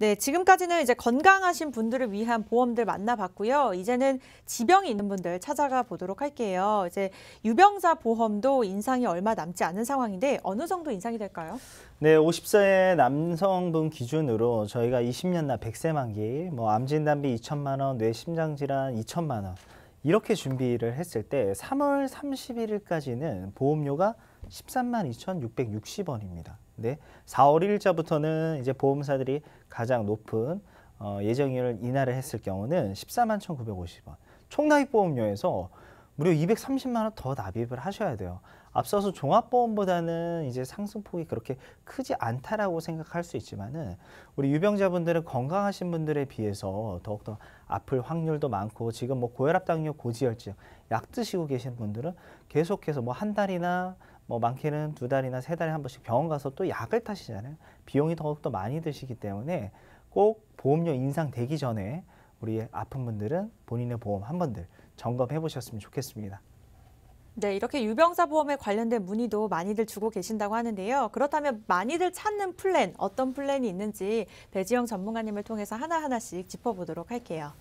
네, 지금까지는 이제 건강하신 분들을 위한 보험들 만나봤고요. 이제는 지병이 있는 분들 찾아가 보도록 할게요. 이제 유병자 보험도 인상이 얼마 남지 않은 상황인데 어느 정도 인상이 될까요? 네, 50세 남성분 기준으로 저희가 20년 나 100세 만기, 뭐 암진단비 2천만 원, 뇌심장 질환 2천만 원 이렇게 준비를 했을 때 3월 31일까지는 보험료가 십삼만 이천육백육십 원입니다 근데 사월일일자부터는 이제 보험사들이 가장 높은 어, 예정일을 인하를 했을 경우는 십사만 천구백오십 원 총납입보험료에서 무려 이백삼십만 원 더 납입을 하셔야 돼요. 앞서서 종합보험보다는 이제 상승폭이 그렇게 크지 않다라고 생각할 수 있지만은 우리 유병자분들은 건강하신 분들에 비해서 더욱더 아플 확률도 많고 지금 뭐 고혈압, 당뇨, 고지혈증 약 드시고 계신 분들은 계속해서 뭐 한 달이나 뭐 많게는 두 달이나 세 달에 한 번씩 병원 가서 또 약을 타시잖아요. 비용이 더욱더 많이 드시기 때문에 꼭 보험료 인상되기 전에 우리 아픈 분들은 본인의 보험 한 번들 점검해 보셨으면 좋겠습니다. 네, 이렇게 유병사 보험에 관련된 문의도 많이들 주고 계신다고 하는데요. 그렇다면 많이들 찾는 플랜, 어떤 플랜이 있는지 배지영 전문가님을 통해서 하나하나씩 짚어보도록 할게요.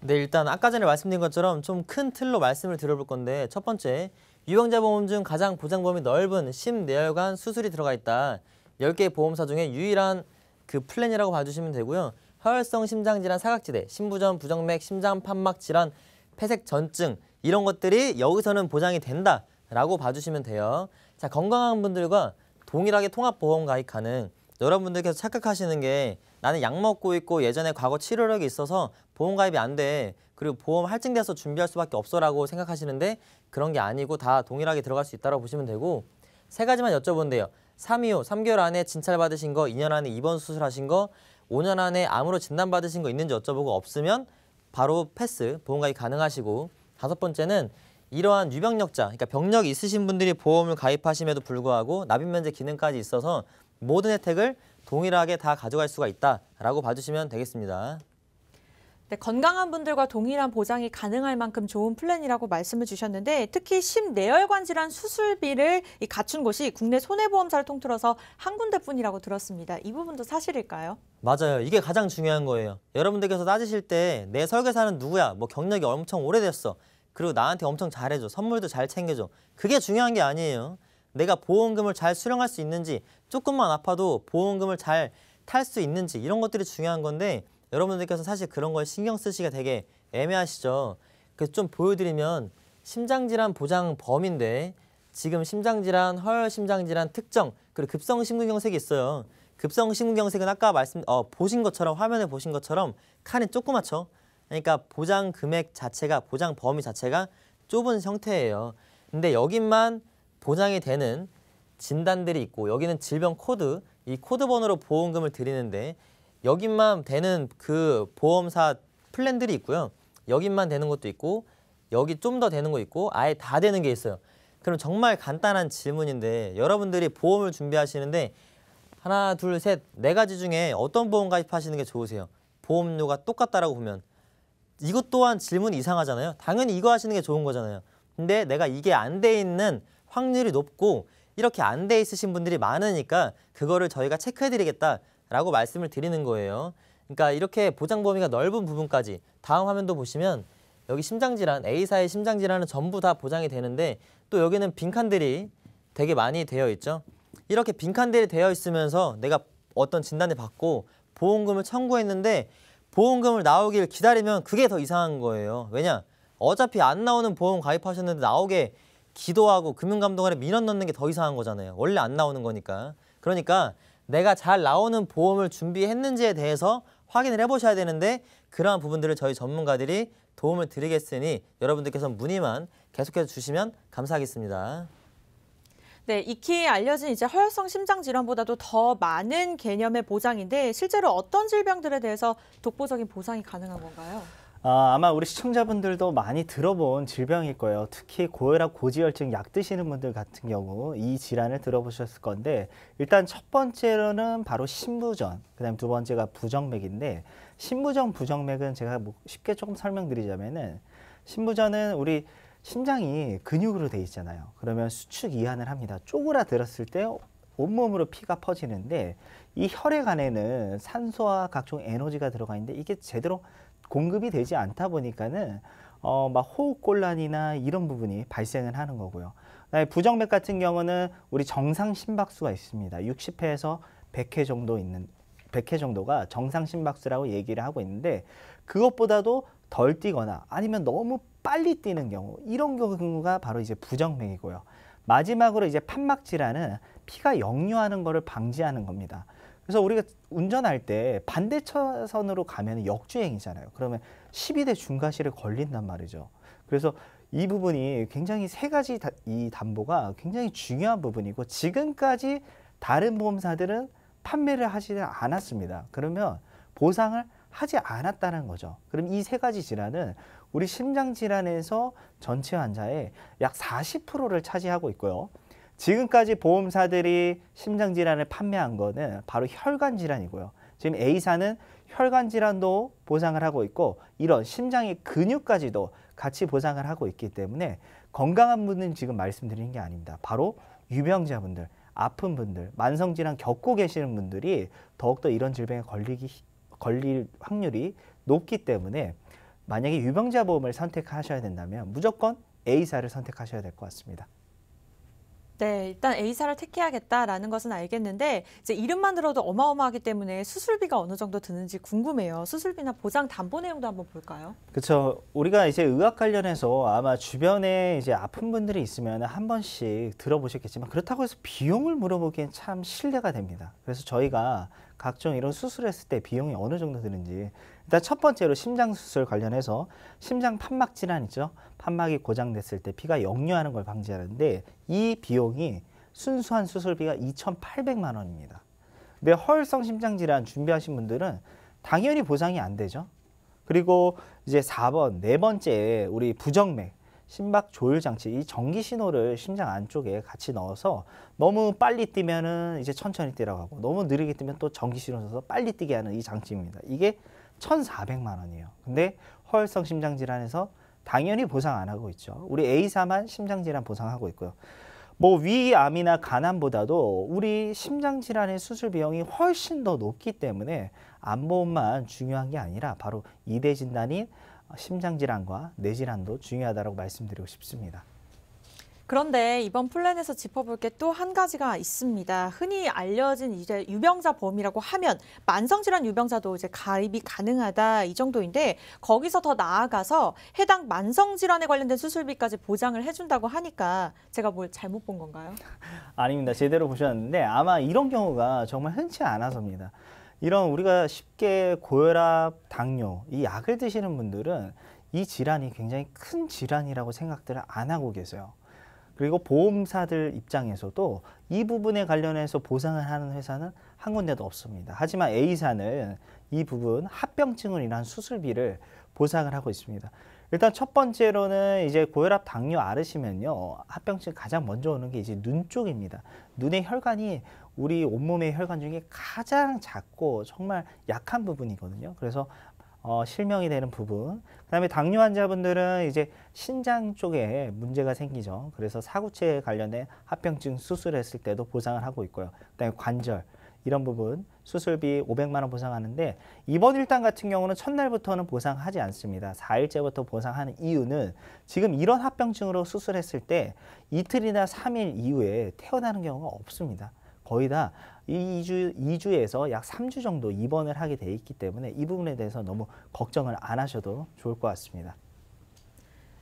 네, 일단 아까 전에 말씀드린 것처럼 좀 큰 틀로 말씀을 드려볼 건데 첫 번째, 유방자 보험 중 가장 보장 범위 넓은 심내혈관 수술이 들어가 있다. 10개 보험사 중에 유일한 그 플랜이라고 봐주시면 되고요. 하혈성 심장질환 사각지대, 심부전, 부정맥, 심장 판막 질환, 폐색 전증 이런 것들이 여기서는 보장이 된다라고 봐주시면 돼요. 자 건강한 분들과 동일하게 통합보험 가입 가능. 여러분들께서 착각하시는 게 나는 약 먹고 있고 예전에 과거 치료력이 있어서 보험 가입이 안 돼. 그리고 보험 할증돼서 준비할 수밖에 없어라고 생각하시는데 그런 게 아니고 다 동일하게 들어갈 수 있다고 보시면 되고 세 가지만 여쭤본데요. 325, 3개월 안에 진찰받으신 거, 2년 안에 입원 수술하신 거, 5년 안에 암으로 진단받으신 거 있는지 여쭤보고 없으면 바로 패스, 보험가입 가능하시고 다섯 번째는 이러한 유병력자, 그러니까 병력이 있으신 분들이 보험을 가입하심에도 불구하고 납입면제 기능까지 있어서 모든 혜택을 동일하게 다 가져갈 수가 있다라고 봐주시면 되겠습니다. 네, 건강한 분들과 동일한 보장이 가능할 만큼 좋은 플랜이라고 말씀을 주셨는데 특히 심내혈관 질환 수술비를 갖춘 곳이 국내 손해보험사를 통틀어서 한 군데뿐이라고 들었습니다. 이 부분도 사실일까요? 맞아요. 이게 가장 중요한 거예요. 여러분들께서 따지실 때 내 설계사는 누구야? 뭐 경력이 엄청 오래됐어. 그리고 나한테 엄청 잘해줘. 선물도 잘 챙겨줘. 그게 중요한 게 아니에요. 내가 보험금을 잘 수령할 수 있는지 조금만 아파도 보험금을 잘 탈 수 있는지 이런 것들이 중요한 건데 여러분들께서 사실 그런 걸 신경 쓰시기가 되게 애매하시죠. 그래서 좀 보여드리면 심장질환 보장 범인데 지금 심장질환, 허혈 심장질환 특정 그리고 급성심근경색이 있어요. 급성심근경색은 아까 말씀 어, 보신 것처럼 화면에 보신 것처럼 칸이 조그맣죠. 그러니까 보장 금액 자체가 보장 범위 자체가 좁은 형태예요. 근데 여기만 보장이 되는 진단들이 있고 여기는 질병 코드, 이 코드 번호로 보험금을 드리는데 여기만 되는 그 보험사 플랜들이 있고요. 여기만 되는 것도 있고 여기 좀 더 되는 거 있고 아예 다 되는 게 있어요. 그럼 정말 간단한 질문인데 여러분들이 보험을 준비하시는데 하나, 둘, 셋, 네 가지 중에 어떤 보험 가입하시는 게 좋으세요? 보험료가 똑같다라고 보면 이것 또한 질문 이상하잖아요. 당연히 이거 하시는 게 좋은 거잖아요. 근데 내가 이게 안 돼 있는 확률이 높고 이렇게 안 돼 있으신 분들이 많으니까 그거를 저희가 체크해드리겠다. 라고 말씀을 드리는 거예요. 그러니까 이렇게 보장 범위가 넓은 부분까지 다음 화면도 보시면 여기 심장질환, A사의 심장질환은 전부 다 보장이 되는데 또 여기는 빈칸들이 되게 많이 되어 있죠. 이렇게 빈칸들이 되어 있으면서 내가 어떤 진단을 받고 보험금을 청구했는데 보험금을 나오길 기다리면 그게 더 이상한 거예요. 왜냐? 어차피 안 나오는 보험 가입하셨는데 나오게 기도하고 금융감독원에 민원 넣는 게 더 이상한 거잖아요. 원래 안 나오는 거니까. 그러니까 내가 잘 나오는 보험을 준비했는지에 대해서 확인을 해보셔야 되는데 그러한 부분들을 저희 전문가들이 도움을 드리겠으니 여러분들께서 문의만 계속해서 주시면 감사하겠습니다. 네, 익히 알려진 이제 허혈성 심장 질환보다도 더 많은 개념의 보장인데 실제로 어떤 질병들에 대해서 독보적인 보상이 가능한 건가요? 아, 아마 우리 시청자분들도 많이 들어본 질병일 거예요. 특히 고혈압, 고지혈증 약 드시는 분들 같은 경우 이 질환을 들어보셨을 건데 일단 첫 번째로는 바로 신부전, 그다음 두 번째가 부정맥인데 신부전, 부정맥은 제가 뭐 쉽게 조금 설명드리자면은 신부전은 우리 심장이 근육으로 돼 있잖아요. 그러면 수축 이완을 합니다. 쪼그라들었을 때 온몸으로 피가 퍼지는데 이 혈액 안에는 산소와 각종 에너지가 들어가 있는데 이게 제대로 공급이 되지 않다 보니까는 어, 막 호흡곤란이나 이런 부분이 발생을 하는 거고요. 부정맥 같은 경우는 우리 정상 심박수가 있습니다. 60회에서 100회 정도 있는 100회 정도가 정상 심박수라고 얘기를 하고 있는데 그것보다도 덜 뛰거나 아니면 너무 빨리 뛰는 경우 이런 경우가 바로 이제 부정맥이고요. 마지막으로 이제 판막 질환은 피가 역류하는 것을 방지하는 겁니다. 그래서 우리가 운전할 때 반대 차선으로 가면 역주행이잖아요. 그러면 12대 중과실에 걸린단 말이죠. 그래서 이 부분이 굉장히 세 가지 다, 이 담보가 굉장히 중요한 부분이고 지금까지 다른 보험사들은 판매를 하지 는 않았습니다. 그러면 보상을 하지 않았다는 거죠. 그럼 이 세 가지 질환은 우리 심장 질환에서 전체 환자의 약 40%를 차지하고 있고요. 지금까지 보험사들이 심장질환을 판매한 거는 바로 혈관질환이고요. 지금 A사는 혈관질환도 보상을 하고 있고 이런 심장의 근육까지도 같이 보상을 하고 있기 때문에 건강한 분은 지금 말씀드리는 게 아닙니다. 바로 유병자분들, 아픈 분들, 만성질환 겪고 계시는 분들이 더욱더 이런 질병에 걸리기, 걸릴 확률이 높기 때문에 만약에 유병자 보험을 선택하셔야 된다면 무조건 A사를 선택하셔야 될 것 같습니다. 네, 일단 A사를 택해야겠다라는 것은 알겠는데 이제 이름만 들어도 어마어마하기 때문에 수술비가 어느 정도 드는지 궁금해요. 수술비나 보장 담보 내용도 한번 볼까요? 그렇죠. 우리가 이제 의학 관련해서 아마 주변에 이제 아픈 분들이 있으면 한 번씩 들어보셨겠지만 그렇다고 해서 비용을 물어보기엔 참 신뢰가 됩니다. 그래서 저희가 각종 이런 수술했을 때 비용이 어느 정도 드는지 일단 첫 번째로 심장 수술 관련해서 심장 판막 질환 이죠 판막이 고장됐을 때 피가 역류하는 걸 방지하는데 이 비용이 순수한 수술비가 2,800만 원입니다 근데 허혈성 심장 질환 준비하신 분들은 당연히 보상이 안 되죠 그리고 이제 4번 네 번째 우리 부정맥 심박 조율 장치, 이 전기 신호를 심장 안쪽에 같이 넣어서 너무 빨리 뛰면은 이제 천천히 뛰라고 하고 너무 느리게 뛰면 또 전기 신호 써서 빨리 뛰게 하는 이 장치입니다. 이게 천사백만 원이에요. 근데 허혈성 심장 질환에서 당연히 보상 안 하고 있죠. 우리 A사만 심장 질환 보상하고 있고요. 뭐 위암이나 간암보다도 우리 심장 질환의 수술 비용이 훨씬 더 높기 때문에 암보험만 중요한 게 아니라 바로 이대 진단인 심장 질환과 뇌질환도 중요하다고 말씀드리고 싶습니다. 그런데 이번 플랜에서 짚어볼 게 또 한 가지가 있습니다. 흔히 알려진 이제 유병자 범위라고 하면 만성질환 유병자도 이제 가입이 가능하다 이 정도인데 거기서 더 나아가서 해당 만성질환에 관련된 수술비까지 보장을 해준다고 하니까 제가 뭘 잘못 본 건가요? 아닙니다. 제대로 보셨는데 아마 이런 경우가 정말 흔치 않아서입니다. 이런 우리가 쉽게 고혈압, 당뇨 이 약을 드시는 분들은 이 질환이 굉장히 큰 질환이라고 생각들을 안 하고 계세요. 그리고 보험사들 입장에서도 이 부분에 관련해서 보상을 하는 회사는 한 군데도 없습니다. 하지만 A사는 이 부분 합병증을 인한 수술비를 보상을 하고 있습니다. 일단 첫 번째로는 이제 고혈압 당뇨 앓으시면요 합병증 가장 먼저 오는 게 이제 눈 쪽입니다 눈의 혈관이 우리 온몸의 혈관 중에 가장 작고 정말 약한 부분이거든요 그래서 어, 실명이 되는 부분 그 다음에 당뇨 환자분들은 이제 신장 쪽에 문제가 생기죠 그래서 사구체 에 관련된 합병증 수술했을 때도 보상을 하고 있고요 그 다음에 관절 이런 부분 수술비 500만 원 보상하는데 이번 일당 같은 경우는 첫날부터는 보상하지 않습니다. 4일째부터 보상하는 이유는 지금 이런 합병증으로 수술했을 때 이틀이나 3일 이후에 태어나는 경우가 없습니다. 거의 다 2주, 2주에서 약 3주 정도 입원을 하게 돼 있기 때문에 이 부분에 대해서 너무 걱정을 안 하셔도 좋을 것 같습니다.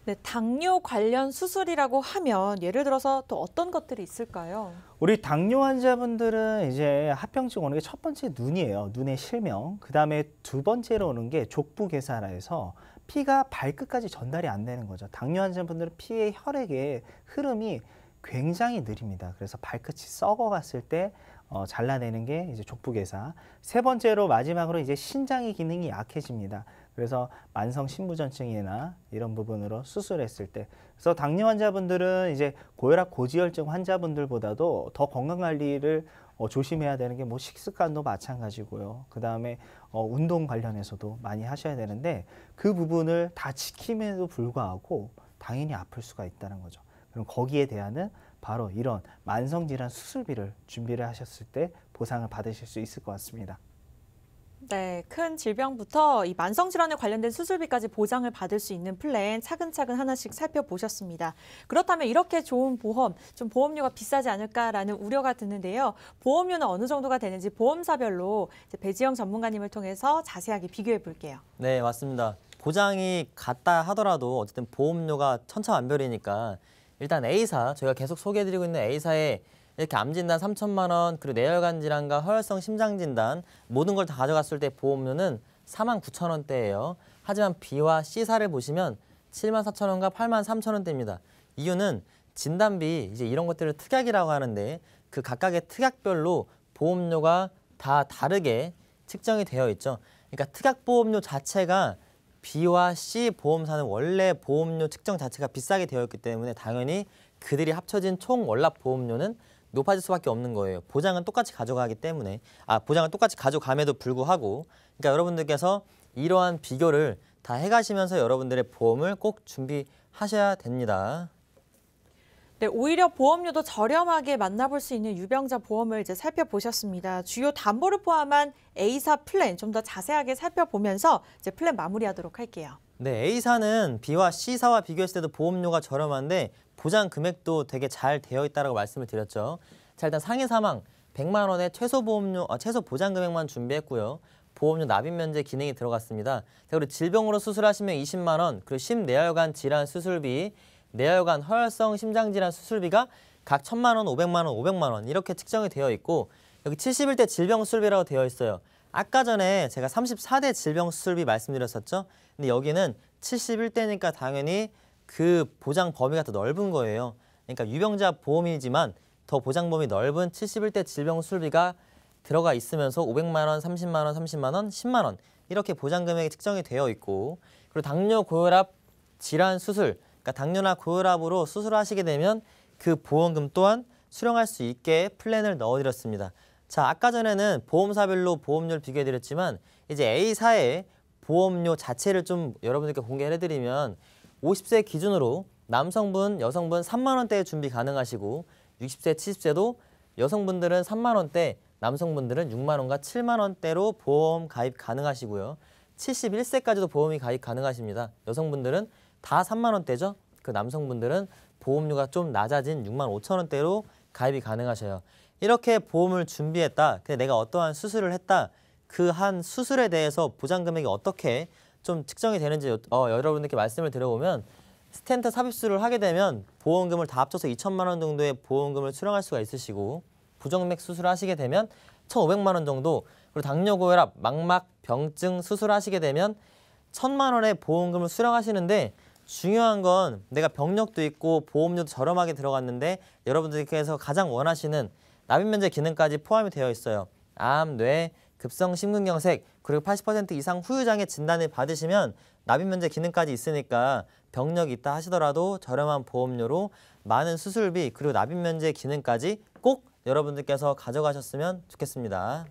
네, 당뇨 관련 수술이라고 하면 예를 들어서 또 어떤 것들이 있을까요? 우리 당뇨 환자분들은 이제 합병증 오는 게 첫 번째 눈이에요. 눈의 실명. 그다음에 두 번째로 오는 게 족부 괴사라해서 피가 발끝까지 전달이 안 되는 거죠. 당뇨 환자분들은 피의 혈액의 흐름이 굉장히 느립니다. 그래서 발끝이 썩어갔을 때 어, 잘라내는 게 이제 족부 괴사세 번째로 마지막으로 이제 신장의 기능이 약해집니다. 그래서 만성 신부전증이나 이런 부분으로 수술했을 때 그래서 당뇨 환자분들은 이제 고혈압 고지혈증 환자분들보다도 더 건강 관리를 어, 조심해야 되는 게 뭐 식습관도 마찬가지고요. 그 다음에 어, 운동 관련해서도 많이 하셔야 되는데 그 부분을 다 지킴에도 불구하고 당연히 아플 수가 있다는 거죠. 그럼 거기에 대한 바로 이런 만성질환 수술비를 준비를 하셨을 때 보상을 받으실 수 있을 것 같습니다. 네, 큰 질병부터 이 만성 질환에 관련된 수술비까지 보장을 받을 수 있는 플랜 차근차근 하나씩 살펴보셨습니다. 그렇다면 이렇게 좋은 보험, 좀 보험료가 비싸지 않을까라는 우려가 드는데요. 보험료는 어느 정도가 되는지 보험사별로 배지영 전문가님을 통해서 자세하게 비교해 볼게요. 네, 맞습니다. 보장이 같다 하더라도 어쨌든 보험료가 천차만별이니까 일단 A사, 저희가 계속 소개해드리고 있는 A사의 이렇게 암진단 3천만 원, 그리고 내혈관 질환과 허혈성 심장 진단 모든 걸 다 가져갔을 때 보험료는 4만 9천 원대예요. 하지만 B와 C사를 보시면 7만 4천 원과 8만 3천 원대입니다. 이유는 진단비 이제 이런 것들을 특약이라고 하는데 그 각각의 특약별로 보험료가 다 다르게 측정이 되어 있죠. 그러니까 특약 보험료 자체가 B와 C 보험사는 원래 보험료 측정 자체가 비싸게 되어 있기 때문에 당연히 그들이 합쳐진 총 월납 보험료는 높아질 수밖에 없는 거예요. 보장은 똑같이 가져가기 때문에 아 보장은 똑같이 가져감에도 불구하고 그러니까 여러분들께서 이러한 비교를 다 해가시면서 여러분들의 보험을 꼭 준비하셔야 됩니다. 네, 오히려 보험료도 저렴하게 만나볼 수 있는 유병자 보험을 이제 살펴보셨습니다. 주요 담보를 포함한 A사 플랜 좀 더 자세하게 살펴보면서 이제 플랜 마무리하도록 할게요. 네, A사는 B와 C사와 비교했을 때도 보험료가 저렴한데 보장 금액도 되게 잘 되어 있다라고 말씀을 드렸죠. 자, 일단 상해 사망 100만 원의 최소 보험료 아, 최소 보장 금액만 준비했고요. 보험료 납입 면제 기능이 들어갔습니다. 자, 그리고 질병으로 수술하시면 20만 원, 그리고 심내혈관 질환 수술비, 내혈관 허혈성 심장 질환 수술비가 각 천만 원, 오백만 원, 오백만 원 이렇게 측정이 되어 있고 여기 71대 질병 수술비라고 되어 있어요. 아까 전에 제가 34대 질병 수술비 말씀드렸었죠? 근데 여기는 71대니까 당연히 그 보장 범위가 더 넓은 거예요. 그러니까 유병자 보험이지만 더 보장 범위 넓은 71대 질병 수술비가 들어가 있으면서 500만 원, 30만 원, 30만 원, 10만 원 이렇게 보장 금액이 측정이 되어 있고 그리고 당뇨, 고혈압, 질환 수술 그러니까 당뇨나 고혈압으로 수술하시게 되면 그 보험금 또한 수령할 수 있게 플랜을 넣어드렸습니다. 자, 아까 전에는 보험사별로 보험료를 비교해드렸지만 이제 A사의 보험료 자체를 좀 여러분들께 공개를 해드리면 50세 기준으로 남성분, 여성분 3만 원대에 준비 가능하시고 60세, 70세도 여성분들은 3만 원대, 남성분들은 6만 원과 7만 원대로 보험 가입 가능하시고요. 71세까지도 보험이 가입 가능하십니다. 여성분들은 다 3만 원대죠. 그 남성분들은 보험료가 좀 낮아진 6만 5천 원대로 가입이 가능하셔요. 이렇게 보험을 준비했다. 근데 내가 어떠한 수술을 했다. 그 한 수술에 대해서 보장 금액이 어떻게 좀 측정이 되는지 어, 여러분들께 말씀을 드려보면 스탠트 삽입술을 하게 되면 보험금을 다 합쳐서 2천만 원 정도의 보험금을 수령할 수가 있으시고 부정맥 수술하시게 되면 1,500만 원 정도 그리고 당뇨 고혈압 망막 병증 수술하시게 되면 1천만 원의 보험금을 수령하시는데 중요한 건 내가 병력도 있고 보험료도 저렴하게 들어갔는데 여러분들께서 가장 원하시는 납입 면제 기능까지 포함이 되어 있어요. 암, 뇌, 급성 심근경색 그리고 80% 이상 후유장애 진단을 받으시면 납입 면제 기능까지 있으니까 병력이 있다 하시더라도 저렴한 보험료로 많은 수술비 그리고 납입 면제 기능까지 꼭 여러분들께서 가져가셨으면 좋겠습니다.